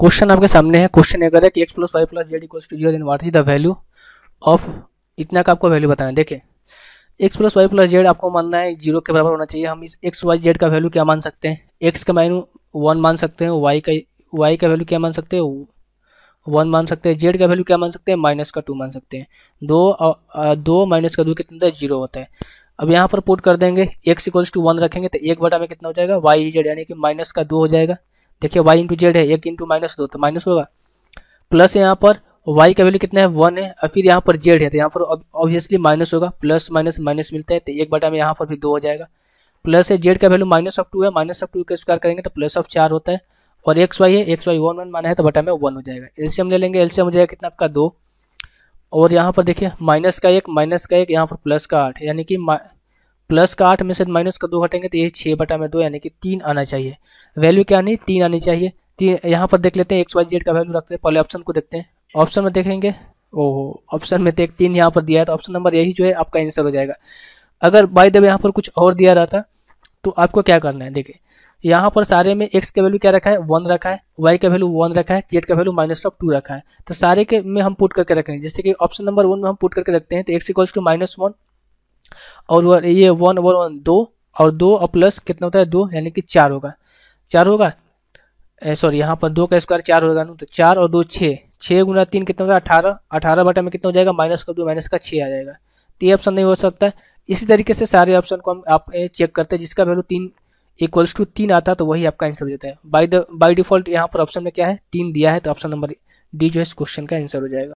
question आपके सामने है क्वेश्चन अगर है कि X plus Y plus Z equals to zero what is the value of इतना का आपको वैल्यू बताना है देखिए X plus Y plus Z आपको मानना है जीरो के बराबर होना चाहिए हम इस एक्स वाई जेड का वैल्यू क्या मान सकते हैं एक्स का वैल्यू वन मान सकते हैं वाई का वाई का वैल्यू क्या मान सकते हैं वन मान सकते हैं जेड का वैल्यू क्या मान सकते हैं माइनस का टू मान सकते हैं दो दो माइनस का दो कितना होता है जीरो होता है अब यहाँ पर पुट कर देंगे एक्स इक्वल्स टू वन रखेंगे तो एक बटा में कितना हो जाएगा वाई जेड यानी कि माइनस का दो हो जाएगा देखिए वाई इंटू जेड है एक इंटू माइनस दो तो माइनस होगा प्लस यहाँ पर वाई का वैल्यू कितना है वन है और फिर यहाँ पर जेड है तो यहाँ पर ऑब्वियसली माइनस होगा प्लस माइनस माइनस मिलता है तो एक बटा में यहाँ पर भी दो हो जाएगा प्लस है जेड का वैल्यू माइनस ऑफ टू है माइनस ऑफ टू का स्क्वायर करेंगे तो प्लस ऑफ चार होता है और एक्स वाई है एक्स वाई वन वन माना है तो बटा में वन हो जाएगा एलसीएम ले लेंगे एलसीएम हो जाएगा कितना आपका दो और यहाँ पर देखिए माइनस का एक माइनस का एक यहाँ पर प्लस का आठ यानी कि प्लस का आठ में से माइनस का दो घटेंगे तो ये छः बटा में दो यानी कि तीन आना चाहिए वैल्यू क्या आनी तीन आनी चाहिए तीन यहाँ पर देख लेते हैं एक्स वाई जेड का वैल्यू रखते हैं पहले ऑप्शन को देखते हैं ऑप्शन में देखेंगे ओह ऑप्शन में देख तीन यहाँ पर दिया है तो ऑप्शन नंबर यही जो है आपका आंसर हो जाएगा अगर बाई देव यहाँ पर कुछ और दिया रहता तो आपको क्या करना है देखिए यहाँ पर सारे में एक्स का वैल्यू क्या रखा है वन रखा है वाई का वैल्यू वन रखा है जेड का वैल्यू माइनस ऑफ टू रखा है तो सारे के में हम पुट करके रखें जैसे कि ऑप्शन नंबर वन में हम पुट करके रखते हैं तो X equals to minus one और वन ये वन ओवर वन दो और दो और प्लस कितना होता है दो यानी कि चार होगा चार होगा सॉरी यहाँ पर दो का स्क्वायर चार होगा ना तो चार और दो छः छः गुना तीन कितना होगा अठारह अठारह बटा में कितना हो जाएगा माइनस का दो माइनस का छः आ जाएगा तो ये ऑप्शन नहीं हो सकता है इसी तरीके से सारे ऑप्शन को हम आप चेक करते हैं जिसका वैल्यू तीन इक्वल्स टू तीन आता तो वही आपका आंसर हो जाता है बाई द बाई डिफॉल्ट यहाँ पर ऑप्शन में क्या है तीन दिया है तो ऑप्शन नंबर डी जो है इस क्वेश्चन का आंसर हो जाएगा